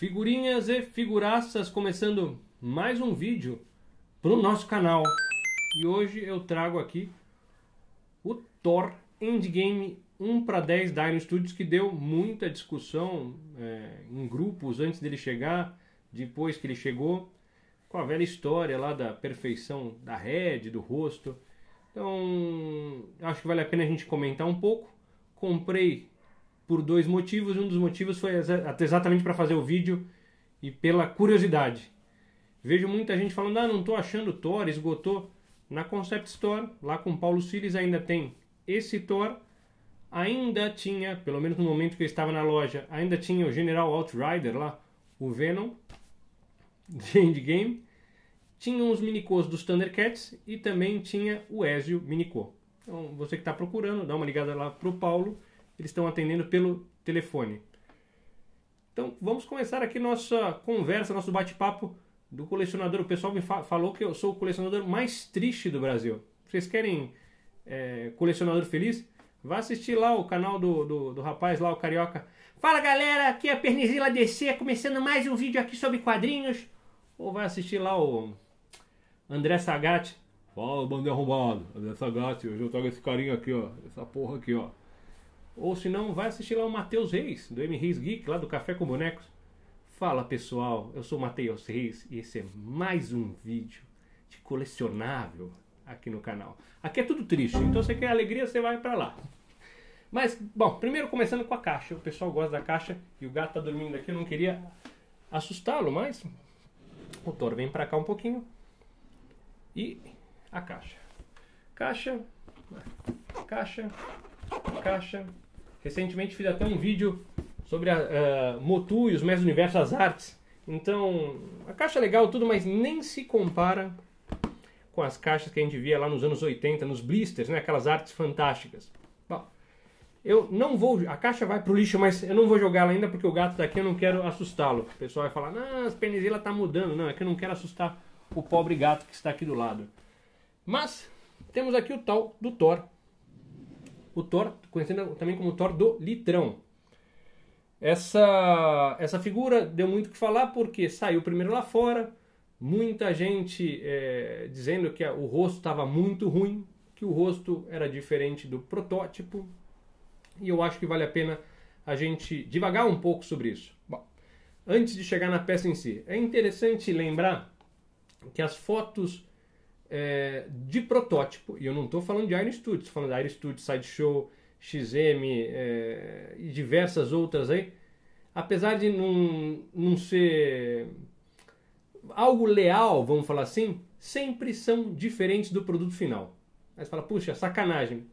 Figurinhas e figuraças, começando mais um vídeo para o nosso canal. E hoje eu trago aqui o Thor Endgame 1 para 10 Dino Studios, que deu muita discussão é, em grupos antes dele chegar, depois que ele chegou, com a velha história lá da perfeição da head, do rosto. Então, acho que vale a pena a gente comentar um pouco. Comprei por dois motivos. Um dos motivos foi exatamente para fazer o vídeo e pela curiosidade. Vejo muita gente falando: ah, não estou achando Thor, esgotou. Na Concept Store, lá com Paulo Cires, ainda tem esse Thor. Ainda tinha, pelo menos no momento que eu estava na loja, ainda tinha o General Outrider lá, o Venom de Endgame. Tinha os minicôs dos Thundercats e também tinha o Ezio Minicô. Então, você que está procurando, dá uma ligada lá pro Paulo eles estão atendendo pelo telefone. Então vamos começar aqui nossa conversa, nosso bate-papo do colecionador. O pessoal me fa falou que eu sou o colecionador mais triste do Brasil. Vocês querem é, colecionador feliz? Vá assistir lá o canal do, do, do, rapaz lá, o Carioca. Fala galera, aqui é a Pernizila DC, começando mais um vídeo aqui sobre quadrinhos. Ou vai assistir lá o André Sagatti. Fala, bando arrombado. André Sagatti, hoje eu trago esse carinha aqui, ó. Essa porra aqui, ó. Ou se não, vai assistir lá o Matheus Reis, do M. Reis Geek, lá do Café com Bonecos. Fala pessoal, eu sou o Matheus Reis e esse é mais um vídeo de colecionável aqui no canal. Aqui é tudo triste, então você quer alegria, você vai para lá. Mas, bom, primeiro começando com a caixa. O pessoal gosta da caixa e o gato tá dormindo aqui, eu não queria assustá-lo, mas o Thor vem para cá um pouquinho. E a caixa. Caixa, caixa, caixa, Recentemente fiz até um vídeo sobre a, eh, Motu e os mestres do universo das artes. Então, a caixa é legal tudo, mas nem se compara com as caixas que a gente via lá nos anos 80, nos blisters, né? Aquelas artes fantásticas. Bom, eu não vou... A caixa vai pro lixo, mas eu não vou jogar ela ainda porque o gato aqui eu não quero assustá-lo. O pessoal vai falar, ah, as penezela tá mudando. Não, é que eu não quero assustar o pobre gato que está aqui do lado. Mas, temos aqui o tal do Thor, o Thor, conhecido também como Thor do Litrão. Essa, essa figura deu muito o que falar porque saiu primeiro lá fora, muita gente é, dizendo que o rosto estava muito ruim, que o rosto era diferente do protótipo, e eu acho que vale a pena a gente divagar um pouco sobre isso. Bom, antes de chegar na peça em si, é interessante lembrar que as fotos é, de protótipo, e eu não estou falando de Iron Studios, estou falando de Iron Studios, Sideshow, XM é, e diversas outras aí, apesar de não, não ser algo leal, vamos falar assim, sempre são diferentes do produto final. Aí você fala, puxa, sacanagem.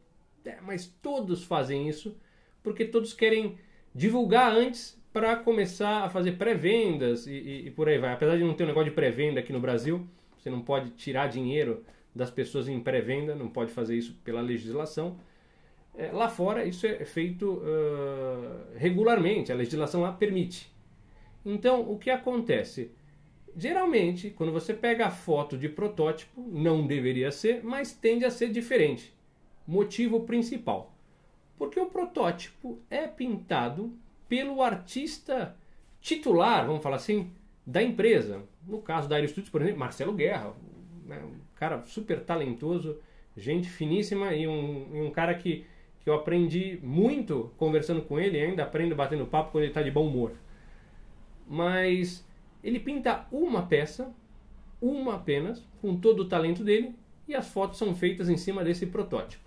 É, mas todos fazem isso porque todos querem divulgar antes para começar a fazer pré-vendas e, e, e, por aí vai. Apesar de não ter um negócio de pré-venda aqui no Brasil, você não pode tirar dinheiro das pessoas em pré-venda, não pode fazer isso pela legislação. É, lá fora, isso é feito uh, regularmente, a legislação lá permite. Então, o que acontece? Geralmente, quando você pega a foto de protótipo, não deveria ser, mas tende a ser diferente. Motivo principal: porque o protótipo é pintado pelo artista titular, vamos falar assim, da empresa. No caso da Studios, por exemplo, Marcelo Guerra, né, um cara super talentoso, gente finíssima e um, e um cara que, que eu aprendi muito conversando com ele, ainda aprendo batendo papo quando ele está de bom humor. Mas ele pinta uma peça, uma apenas, com todo o talento dele, e as fotos são feitas em cima desse protótipo.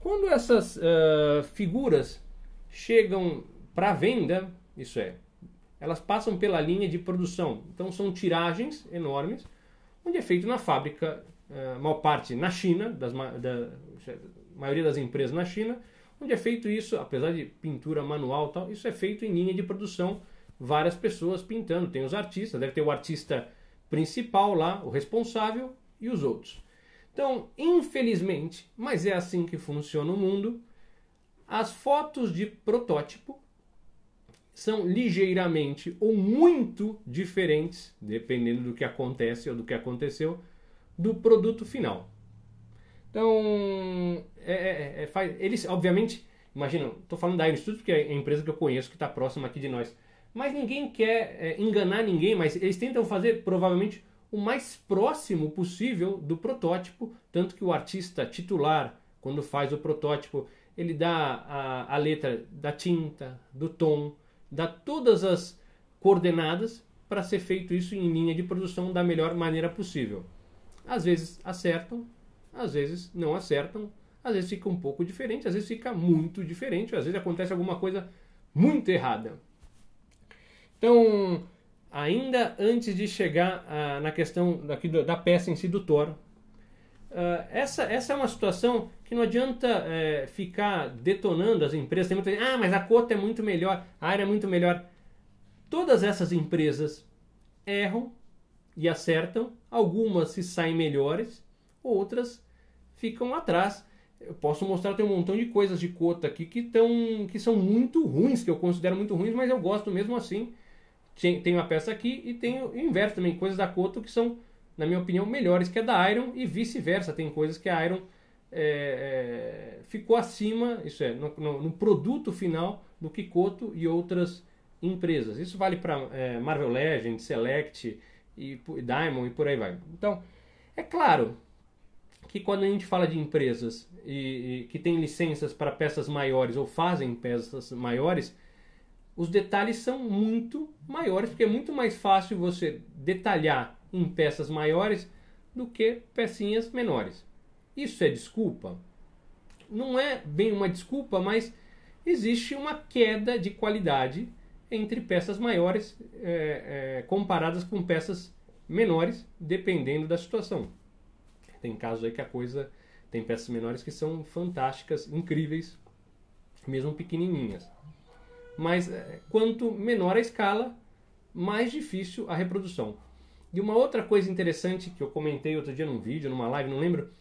Quando essas uh, figuras chegam para venda, isso é, elas passam pela linha de produção. Então são tiragens enormes, onde é feito na fábrica, eh, maior parte na China, das, da maioria das empresas na China, onde é feito isso, apesar de pintura manual tal, isso é feito em linha de produção, várias pessoas pintando, tem os artistas, deve ter o artista principal lá, o responsável e os outros. Então, infelizmente, mas é assim que funciona o mundo, as fotos de protótipo são ligeiramente ou muito diferentes, dependendo do que acontece ou do que aconteceu, do produto final. Então, é, é, é, é faz, eles, obviamente, imagina, estou falando da Instituto, que é a empresa que eu conheço, que está próxima aqui de nós. Mas ninguém quer é, enganar ninguém, mas eles tentam fazer, provavelmente, o mais próximo possível do protótipo, tanto que o artista titular, quando faz o protótipo, ele dá a, a letra da tinta, do tom, dá todas as coordenadas para ser feito isso em linha de produção da melhor maneira possível. Às vezes acertam, às vezes não acertam, às vezes fica um pouco diferente, às vezes fica muito diferente, às vezes acontece alguma coisa muito errada. Então, ainda antes de chegar ah, na questão daqui da, da peça em si do Thor, Uh, essa, essa é uma situação que não adianta é, ficar detonando as empresas. Tem muita gente, ah, mas a cota é muito melhor, a área é muito melhor. Todas essas empresas erram e acertam. Algumas se saem melhores, outras ficam atrás. Eu posso mostrar, tem um montão de coisas de cota aqui que, tão, que são muito ruins, que eu considero muito ruins, mas eu gosto mesmo assim. Tem, tem uma peça aqui e tem o inverso também, coisas da cota que são na minha opinião, melhores que a da Iron e vice-versa. Tem coisas que a Iron é, é, ficou acima, isso é, no, no, no, produto final do que e outras empresas. Isso vale para é, Marvel Legends, Select e, e Diamond e por aí vai. Então, é claro que quando a gente fala de empresas e, e que têm licenças para peças maiores ou fazem peças maiores, os detalhes são muito maiores, porque é muito mais fácil você detalhar em peças maiores do que pecinhas menores. Isso é desculpa? Não é bem uma desculpa, mas existe uma queda de qualidade entre peças maiores é, é, comparadas com peças menores, dependendo da situação. Tem casos aí que a coisa tem peças menores que são fantásticas, incríveis, mesmo pequenininhas. Mas é, quanto menor a escala, mais difícil a reprodução. E uma outra coisa interessante que eu comentei outro dia num vídeo, numa live, não lembro.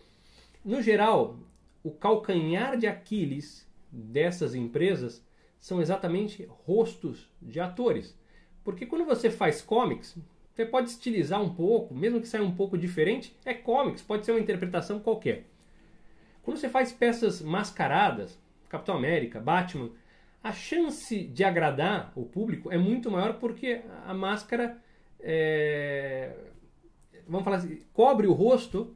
No geral, o calcanhar de Aquiles dessas empresas são exatamente rostos de atores. Porque quando você faz comics, você pode estilizar um pouco, mesmo que saia um pouco diferente, é comics, pode ser uma interpretação qualquer. Quando você faz peças mascaradas, Capitão América, Batman, a chance de agradar o público é muito maior porque a máscara é, vamos falar assim, cobre o rosto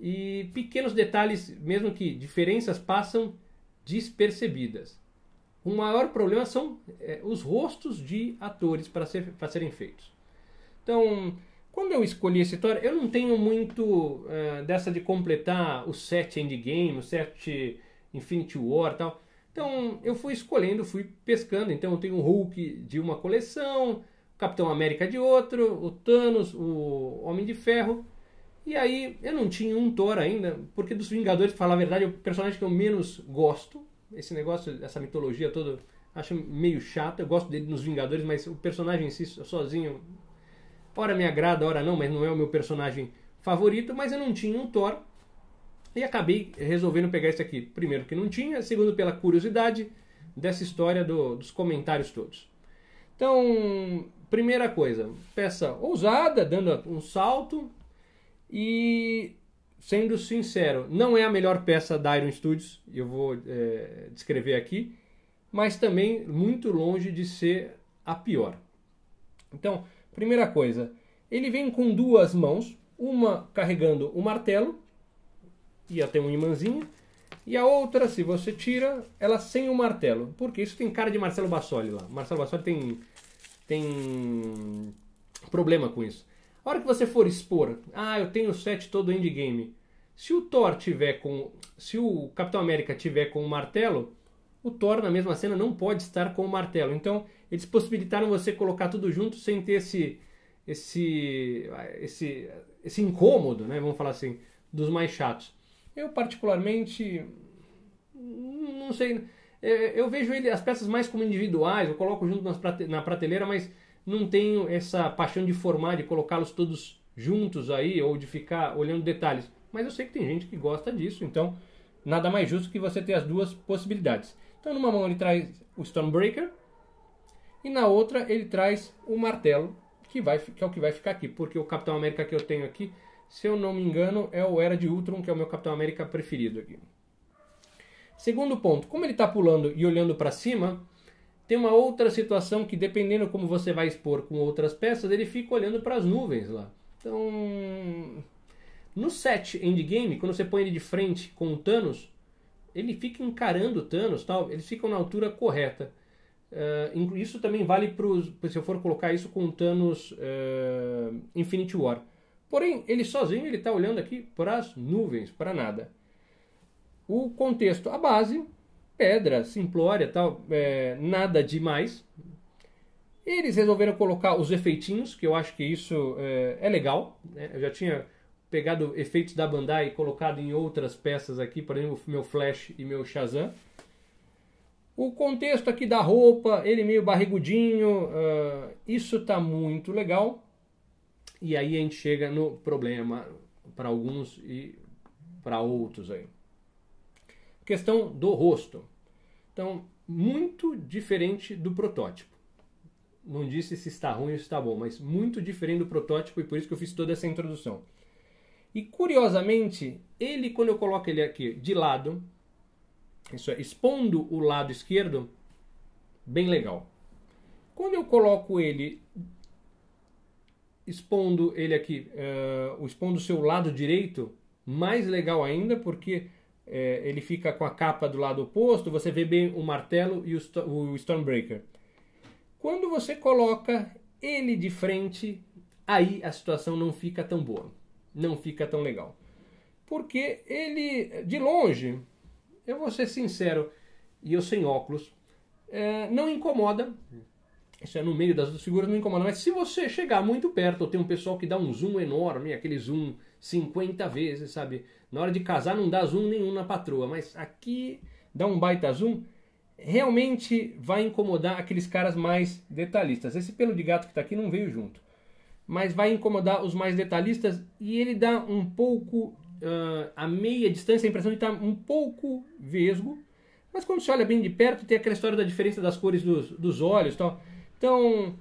e pequenos detalhes, mesmo que diferenças, passam despercebidas. O maior problema são é, os rostos de atores para, ser, para serem feitos. Então, quando eu escolhi esse Thor, eu não tenho muito uh, dessa de completar o set endgame, o set Infinity War tal. Então, eu fui escolhendo, fui pescando. Então, eu tenho um Hulk de uma coleção, Capitão América de outro, o Thanos, o Homem de Ferro. E aí eu não tinha um Thor ainda, porque dos Vingadores, pra falar a verdade, é o personagem que eu menos gosto. Esse negócio, essa mitologia toda, acho meio chato. Eu gosto dele nos Vingadores, mas o personagem em si, sozinho, ora me agrada, ora não, mas não é o meu personagem favorito. Mas eu não tinha um Thor. E acabei resolvendo pegar esse aqui. Primeiro, que não tinha. Segundo, pela curiosidade dessa história do, dos comentários todos. Então, primeira coisa, peça ousada, dando um salto e sendo sincero, não é a melhor peça da Iron Studios, eu vou é, descrever aqui, mas também muito longe de ser a pior. Então, primeira coisa, ele vem com duas mãos, uma carregando o martelo, e até um imãzinho, e a outra, se você tira, ela sem o martelo, porque isso tem cara de Marcelo Bassoli lá. Marcelo Bassoli tem tem problema com isso. A hora que você for expor, ah, eu tenho o set todo endgame. Se o Thor tiver com. Se o Capitão América tiver com o martelo, o Thor na mesma cena não pode estar com o martelo. Então, eles possibilitaram você colocar tudo junto sem ter esse. esse. esse, esse incômodo, né? Vamos falar assim, dos mais chatos. Eu, particularmente. Não sei eu vejo ele, as peças mais como individuais, eu coloco junto prate, na prateleira, mas não tenho essa paixão de formar, de colocá-los todos juntos aí, ou de ficar olhando detalhes. Mas eu sei que tem gente que gosta disso, então nada mais justo que você ter as duas possibilidades. Então, numa mão ele traz o Stonebreaker e na outra ele traz o martelo, que, vai, que é o que vai ficar aqui, porque o Capitão América que eu tenho aqui, se eu não me engano, é o Era de Ultron, que é o meu Capitão América preferido aqui. Segundo ponto, como ele está pulando e olhando para cima, tem uma outra situação que, dependendo como você vai expor com outras peças, ele fica olhando para as nuvens lá. Então, no set endgame, quando você põe ele de frente com o Thanos, ele fica encarando o Thanos, tal, eles ficam na altura correta. Uh, isso também vale para se eu for colocar isso com o Thanos uh, Infinity War. Porém, ele sozinho ele está olhando aqui para as nuvens, para nada. O contexto, a base, pedra, simplória, tal, é, nada demais. Eles resolveram colocar os efeitinhos, que eu acho que isso é, é legal. Né? Eu já tinha pegado efeitos da Bandai e colocado em outras peças aqui, por exemplo, meu Flash e meu Shazam. O contexto aqui da roupa, ele meio barrigudinho, uh, isso tá muito legal. E aí a gente chega no problema para alguns e para outros aí. Questão do rosto. Então, muito diferente do protótipo. Não disse se está ruim ou se está bom, mas muito diferente do protótipo e por isso que eu fiz toda essa introdução. E curiosamente, ele, quando eu coloco ele aqui de lado, isso é, expondo o lado esquerdo, bem legal. Quando eu coloco ele, expondo ele aqui, uh, expondo o seu lado direito, mais legal ainda, porque é, ele fica com a capa do lado oposto, você vê bem o martelo e o, o Stormbreaker. Quando você coloca ele de frente, aí a situação não fica tão boa, não fica tão legal. Porque ele, de longe, eu vou ser sincero, e eu sem óculos, é, não incomoda. Isso é no meio das duas figuras, não incomoda. Mas se você chegar muito perto, ou tem um pessoal que dá um zoom enorme, aquele zoom 50 vezes, sabe? Na hora de casar não dá zoom nenhum na patroa, mas aqui dá um baita zoom, realmente vai incomodar aqueles caras mais detalhistas. Esse pelo de gato que está aqui não veio junto, mas vai incomodar os mais detalhistas e ele dá um pouco uh, a meia distância, a impressão de estar tá um pouco vesgo, mas quando você olha bem de perto tem aquela história da diferença das cores dos, dos olhos, tal. Então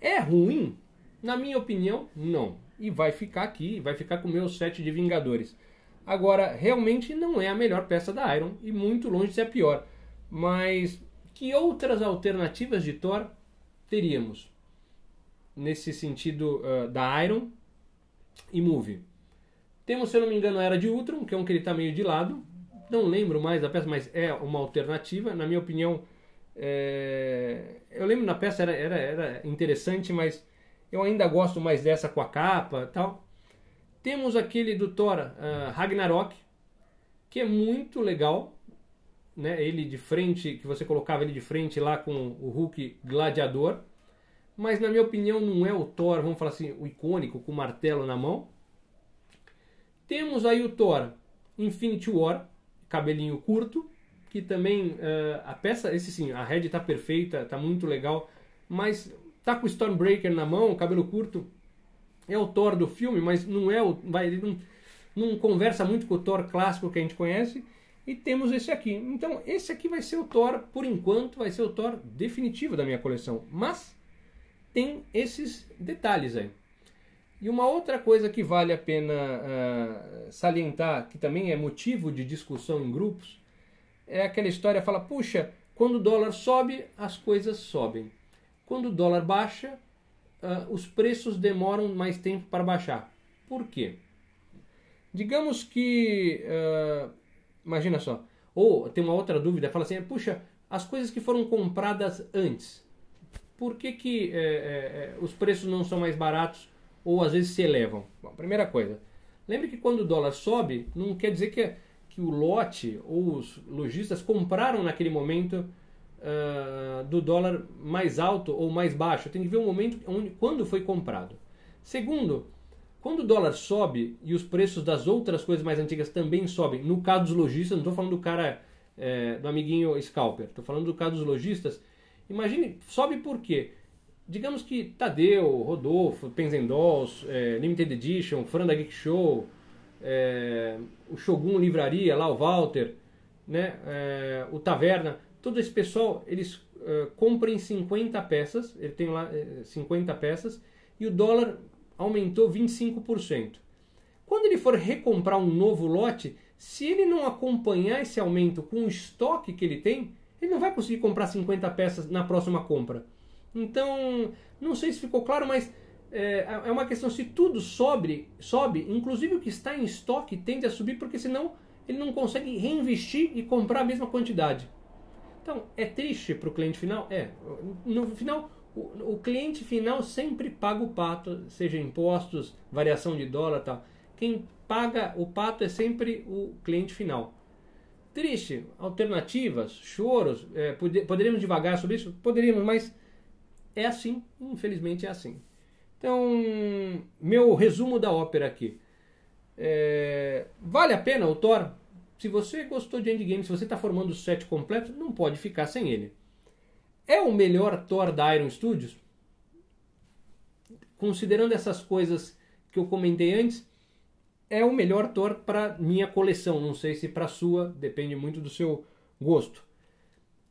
é ruim, na minha opinião, não e vai ficar aqui, vai ficar com o meu set de Vingadores. Agora, realmente não é a melhor peça da Iron e muito longe de ser a pior. Mas que outras alternativas de Thor teríamos nesse sentido uh, da Iron e Movie? Temos, se eu não me engano, a Era de Ultron, que é um que ele está meio de lado. Não lembro mais da peça, mas é uma alternativa. Na minha opinião, é... eu lembro na peça era, era, era interessante, mas eu ainda gosto mais dessa com a capa tal. Temos aquele do Thor uh, Ragnarok, que é muito legal. Né? Ele de frente, que você colocava ele de frente lá com o Hulk Gladiador. Mas na minha opinião não é o Thor, vamos falar assim, o icônico com o martelo na mão. Temos aí o Thor Infinity War, cabelinho curto, que também uh, a peça, esse sim, a rede tá perfeita, tá muito legal, mas Tá com o Stormbreaker na mão, cabelo curto. É o Thor do filme, mas não é o. Vai, ele não, não conversa muito com o Thor clássico que a gente conhece. E temos esse aqui. Então, esse aqui vai ser o Thor, por enquanto, vai ser o Thor definitivo da minha coleção. Mas tem esses detalhes aí. E uma outra coisa que vale a pena uh, salientar, que também é motivo de discussão em grupos, é aquela história: fala, puxa, quando o dólar sobe, as coisas sobem. Quando o dólar baixa, uh, os preços demoram mais tempo para baixar. Por quê? Digamos que. Uh, imagina só. Ou tem uma outra dúvida, fala assim: puxa, as coisas que foram compradas antes, por que, que eh, eh, eh, os preços não são mais baratos ou às vezes se elevam? Bom, primeira coisa, lembre que quando o dólar sobe, não quer dizer que, que o lote ou os lojistas compraram naquele momento ah, do dólar mais alto ou mais baixo. Tem que ver o momento onde, quando foi comprado. Segundo, quando o dólar sobe e os preços das outras coisas mais antigas também sobem, no caso dos lojistas, não estou falando do cara, é, do amiguinho scalper, estou falando do caso dos lojistas. Imagine, sobe por quê? Digamos que Tadeu, Rodolfo, Penzendolls, é, Limited Edition, Fran da Geek Show, é, o Shogun Livraria, lá o Walter, né, é, o Taverna, todo esse pessoal, eles uh, compram 50 peças, ele tem lá uh, eh, 50 eh, peças, e o dólar aumentou 25%. Quando ele for recomprar um novo lote, se ele não acompanhar esse aumento com o estoque que ele tem, ele não vai conseguir comprar 50 peças na próxima compra. Então, não sei se ficou claro, mas é, é uma questão se tudo sobe, sobe, inclusive o que está em estoque tende a subir, porque senão ele não consegue reinvestir e comprar a mesma quantidade. Então, é triste para o cliente final? É. No final, o, o, cliente final sempre paga o pato, seja impostos, variação de dólar tal. Quem paga o pato é sempre o cliente final. Triste, alternativas, choros, é, poder, poderíamos devagar sobre isso? Poderíamos, mas é assim, infelizmente é assim. Então, meu resumo da ópera aqui. É, vale a pena o Thor se você gostou de Endgame, se você está formando o set completo, não pode ficar sem ele. É o melhor Thor da Iron Studios? Considerando essas coisas que eu comentei antes, é o melhor Thor para minha coleção. Não sei se para sua, depende muito do seu gosto.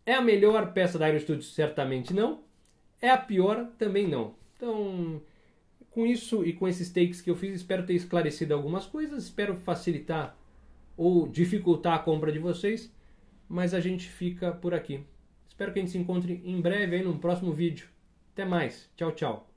É a melhor peça da Iron Studios? Certamente não. É a pior? Também não. Então, com isso e com esses takes que eu fiz, espero ter esclarecido algumas coisas, espero facilitar ou dificultar a compra de vocês, mas a gente fica por aqui. Espero que a gente se encontre em breve aí num próximo vídeo. Até mais. Tchau, tchau.